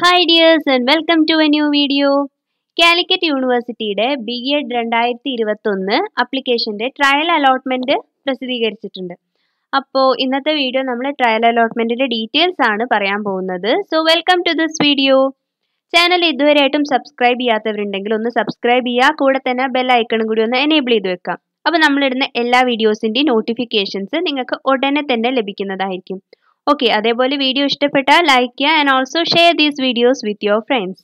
hi dears and welcome to a new video Calicut യൂണിവേഴ്സിറ്റിയുടെ B Ed രണ്ടായിരത്തി ഇരുപത്തി ഒന്ന് അപ്ലിക്കേഷൻ്റെ ട്രയൽ അലോട്ട്മെൻറ്റ് പ്രസിദ്ധീകരിച്ചിട്ടുണ്ട് അപ്പോൾ ഇന്നത്തെ വീഡിയോ നമ്മൾ ട്രയൽ അലോട്ട്മെൻറ്റിൻ്റെ ഡീറ്റെയിൽസ് ആണ് പറയാൻ പോകുന്നത് so welcome to this video channel ഇതുവരെയായിട്ടും സബ്സ്ക്രൈബ് ചെയ്യാത്തവരുണ്ടെങ്കിൽ ഒന്ന് സബ്സ്ക്രൈബ് ചെയ്യുക കൂടെ തന്നെ ബെൽ ഐക്കണും കൂടി ഒന്ന് എനേബിൾ ചെയ്ത് വെക്കാം അപ്പോൾ നമ്മളിടുന്ന എല്ലാ വീഡിയോസിൻ്റെയും നോട്ടിഫിക്കേഷൻസ് നിങ്ങൾക്ക് ഉടനെ തന്നെ ലഭിക്കുന്നതായിരിക്കും ഓക്കെ അതേപോലെ വീഡിയോ ഇഷ്ടപ്പെട്ടാൽ ലൈക്ക് ചെയ്യുക and also share these videos with your friends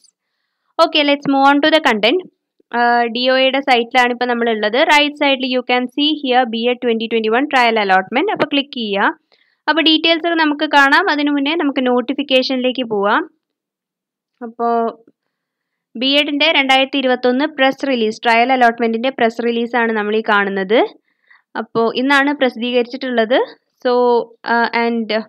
okay let's move on to the content D O എയുടെ സൈറ്റിലാണ് ഇപ്പോൾ നമ്മളുള്ളത് റൈറ്റ് സൈഡിൽ you can see here B A twenty twenty one trial allotment അപ്പോൾ click ചെയ്യുക അപ്പോൾ details ഒക്കെ നമുക്ക് കാണാം അതിന് മുന്നേ നമുക്ക് നോട്ടിഫിക്കേഷനിലേക്ക് പോവാം അപ്പോൾ ബി എഡിൻ്റെ രണ്ടായിരത്തി ഇരുപത്തൊന്ന് പ്രസ് റിലീസ് ട്രയൽ അലോട്ട്മെൻറ്റിൻ്റെ പ്രസ് റിലീസാണ് നമ്മൾ ഈ കാണുന്നത് അപ്പോൾ ഇന്നാണ് പ്രസിദ്ധീകരിച്ചിട്ടുള്ളത് so and uh,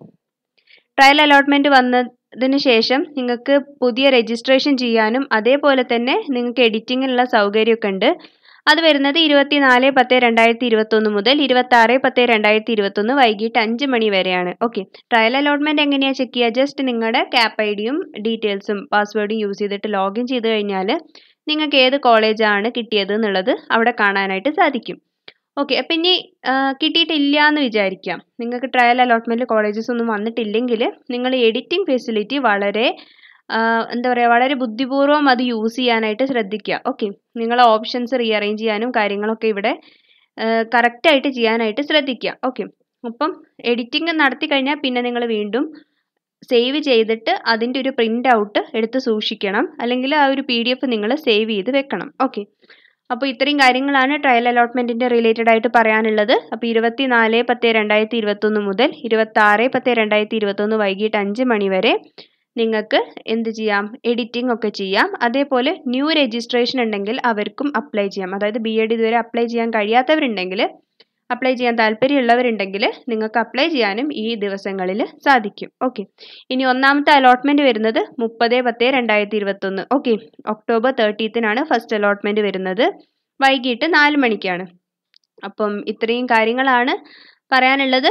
trial allotment വന്നതിന് ശേഷം നിങ്ങൾക്ക് പുതിയ രജിസ്ട്രേഷൻ ചെയ്യാനും അതേപോലെ തന്നെ നിങ്ങൾക്ക് എഡിറ്റിങ്ങിനുള്ള സൗകര്യമൊക്കെ ഉണ്ട് അത് വരുന്നത് ഇരുപത്തി നാല് പത്ത് രണ്ടായിരത്തി ഇരുപത്തൊന്ന് മുതൽ ഇരുപത്തി ആറ് പത്ത് രണ്ടായിരത്തി ഇരുപത്തൊന്ന് വൈകിട്ട് അഞ്ച് മണി വരെയാണ് ഓക്കെ ട്രയൽ അലോട്ട്മെന്റ് എങ്ങനെയാണ് ചെക്ക് ചെയ്യുക ജസ്റ്റ് നിങ്ങളുടെ ക്യാപ് ഐ ഡിയും ഡീറ്റെയിൽസും പാസ്വേഡും യൂസ് ചെയ്തിട്ട് ലോഗിൻ ചെയ്ത് കഴിഞ്ഞാൽ നിങ്ങൾക്ക് ഏത് കോളേജാണ് കിട്ടിയത് എന്നുള്ളത് അവിടെ കാണാനായിട്ട് സാധിക്കും ഓക്കെ അപ്പം ഇനി കിട്ടിയിട്ടില്ല എന്ന് വിചാരിക്കാം നിങ്ങൾക്ക് ട്രയൽ അലോട്ട്മെൻറ്റ് കോളേജസ് ഒന്നും വന്നിട്ടില്ലെങ്കിൽ നിങ്ങൾ എഡിറ്റിംഗ് ഫെസിലിറ്റി വളരെ എന്താ പറയുക വളരെ ബുദ്ധിപൂർവ്വം അത് യൂസ് ചെയ്യാനായിട്ട് ശ്രദ്ധിക്കുക ഓക്കെ നിങ്ങളെ ഓപ്ഷൻസ് റീഅറേഞ്ച് ചെയ്യാനും കാര്യങ്ങളൊക്കെ ഇവിടെ കറക്റ്റായിട്ട് ചെയ്യാനായിട്ട് ശ്രദ്ധിക്കുക ഓക്കെ അപ്പം എഡിറ്റിംഗ് നടത്തി കഴിഞ്ഞാൽ പിന്നെ നിങ്ങൾ വീണ്ടും സേവ് ചെയ്തിട്ട് അതിൻ്റെ ഒരു പ്രിൻ്റ് ഔട്ട് എടുത്ത് സൂക്ഷിക്കണം അല്ലെങ്കിൽ ആ ഒരു പി ഡി എഫ് നിങ്ങൾ സേവ് ചെയ്ത് വെക്കണം ഓക്കെ അപ്പോൾ ഇത്രയും കാര്യങ്ങളാണ് ട്രയൽ അലോട്ട്മെൻറ്റിൻ്റെ റിലേറ്റഡ് ആയിട്ട് പറയാനുള്ളത് അപ്പോൾ ഇരുപത്തി നാല് പത്ത് രണ്ടായിരത്തി ഇരുപത്തൊന്ന് മുതൽ ആറ് പത്ത് രണ്ടായിരത്തി ഇരുപത്തൊന്ന് വൈകിട്ട് അഞ്ച് മണി വരെ നിങ്ങൾക്ക് എന്ത് ചെയ്യാം എഡിറ്റിംഗ് ഒക്കെ ചെയ്യാം അതേപോലെ ന്യൂ രജിസ്ട്രേഷൻ ഉണ്ടെങ്കിൽ അവർക്കും അപ്ലൈ ചെയ്യാം അതായത് ബി എഡ് ഇതുവരെ അപ്ലൈ ചെയ്യാൻ കഴിയാത്തവരുണ്ടെങ്കിൽ അപ്ലൈ ചെയ്യാൻ താല്പര്യമുള്ളവരുണ്ടെങ്കിൽ നിങ്ങൾക്ക് അപ്ലൈ ചെയ്യാനും ഈ ദിവസങ്ങളിൽ സാധിക്കും ഓക്കെ ഇനി ഒന്നാമത്തെ അലോട്ട്മെൻറ്റ് വരുന്നത് മുപ്പത് പത്ത് രണ്ടായിരത്തി ഇരുപത്തൊന്ന് ഓക്കെ ഒക്ടോബർ തേർട്ടീത്തിനാണ് ഫസ്റ്റ് അലോട്ട്മെൻറ്റ് വരുന്നത് വൈകിട്ട് നാല് മണിക്കാണ് അപ്പം ഇത്രയും കാര്യങ്ങളാണ് പറയാനുള്ളത്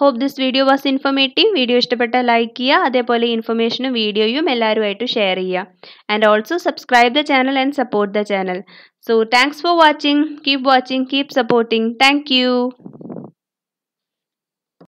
hope this video was informative video ഇഷ്ടപ്പെട്ട ലൈക്ക് ചെയ്യുക അതേപോലെ ഇൻഫർമേഷനും വീഡിയോയും എല്ലാവരുമായിട്ട് ഷെയർ ചെയ്യുക and also subscribe the channel and support the channel so thanks for watching keep watching keep supporting thank